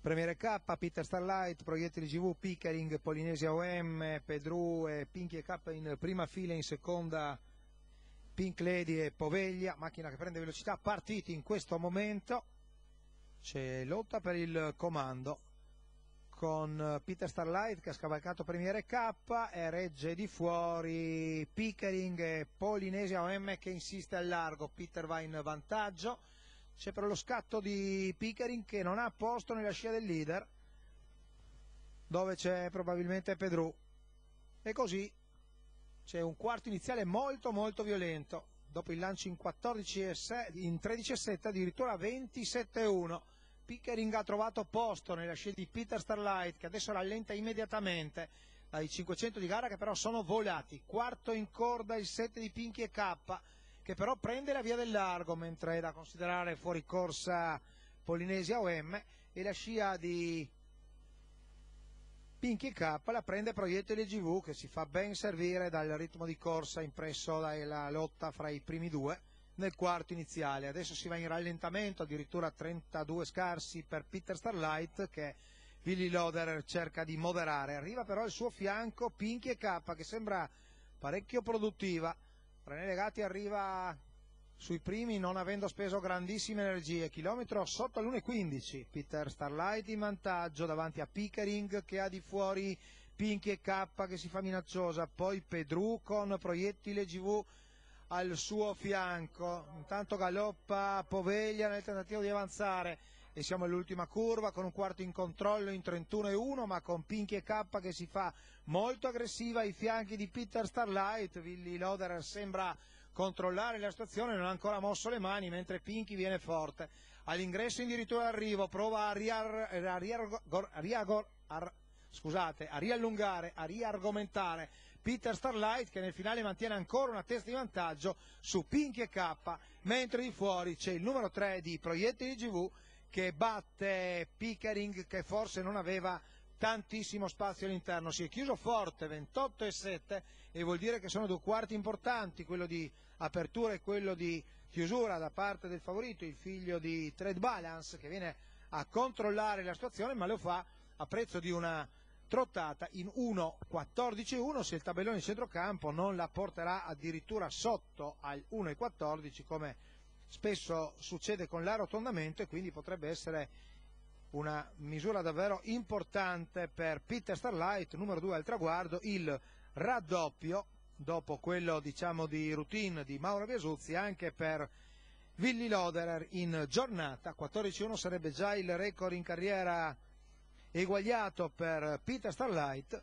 Premiere K, Peter Starlight, Proiettili GV, Pickering, Polinesia OM, Pedru e Pinky e K in prima fila, in seconda Pink Lady e Poveglia, macchina che prende velocità, partiti in questo momento, c'è lotta per il comando con Peter Starlight che ha scavalcato Premiere K e regge di fuori Pickering e Polinesia OM che insiste al largo, Peter va in vantaggio, c'è però lo scatto di Pickering che non ha posto nella scia del leader, dove c'è probabilmente Pedru. E così c'è un quarto iniziale molto molto violento. Dopo il lancio in, 14 in 13 e 7, addirittura 27 1. Pickering ha trovato posto nella scia di Peter Starlight, che adesso rallenta immediatamente dai 500 di gara, che però sono volati. Quarto in corda il 7 di Pinky e K che però prende la via del largo mentre è da considerare fuori corsa Polinesia OM e la scia di Pinky K la prende Proiettile GV che si fa ben servire dal ritmo di corsa impresso dalla lotta fra i primi due nel quarto iniziale. Adesso si va in rallentamento, addirittura 32 scarsi per Peter Starlight che Willy Loder cerca di moderare. Arriva però al suo fianco Pinky K che sembra parecchio produttiva René Legati arriva sui primi non avendo speso grandissime energie, chilometro sotto all'1.15, Peter Starlight in vantaggio davanti a Pickering che ha di fuori Pinky e K che si fa minacciosa, poi Pedru con proiettile GV al suo fianco, intanto galoppa Poveglia nel tentativo di avanzare, e siamo all'ultima curva con un quarto in controllo in 31-1 e ma con Pinky e K che si fa molto aggressiva ai fianchi di Peter Starlight, Willy Loderer sembra controllare la stazione, non ha ancora mosso le mani mentre Pinky viene forte, all'ingresso addirittura arrivo, prova a, riar, a, riar, a, riar, a scusate, a riallungare, a riargomentare Peter Starlight che nel finale mantiene ancora una testa di vantaggio su Pinky e K, mentre di fuori c'è il numero 3 di Proiettili GV che batte Pickering che forse non aveva tantissimo spazio all'interno, si è chiuso forte 28 e 7 e vuol dire che sono due quarti importanti, quello di apertura e quello di chiusura da parte del favorito, il figlio di Trade Balance che viene a controllare la situazione ma lo fa a prezzo di una trottata in 1-14-1 se il tabellone di centrocampo non la porterà addirittura sotto al 1-14 come spesso succede con l'arrotondamento e quindi potrebbe essere una misura davvero importante per Peter Starlight, numero 2 al traguardo, il raddoppio dopo quello diciamo, di routine di Mauro Biasuzzi anche per Willy Loderer in giornata, 14-1 sarebbe già il record in carriera eguagliato per Peter Starlight,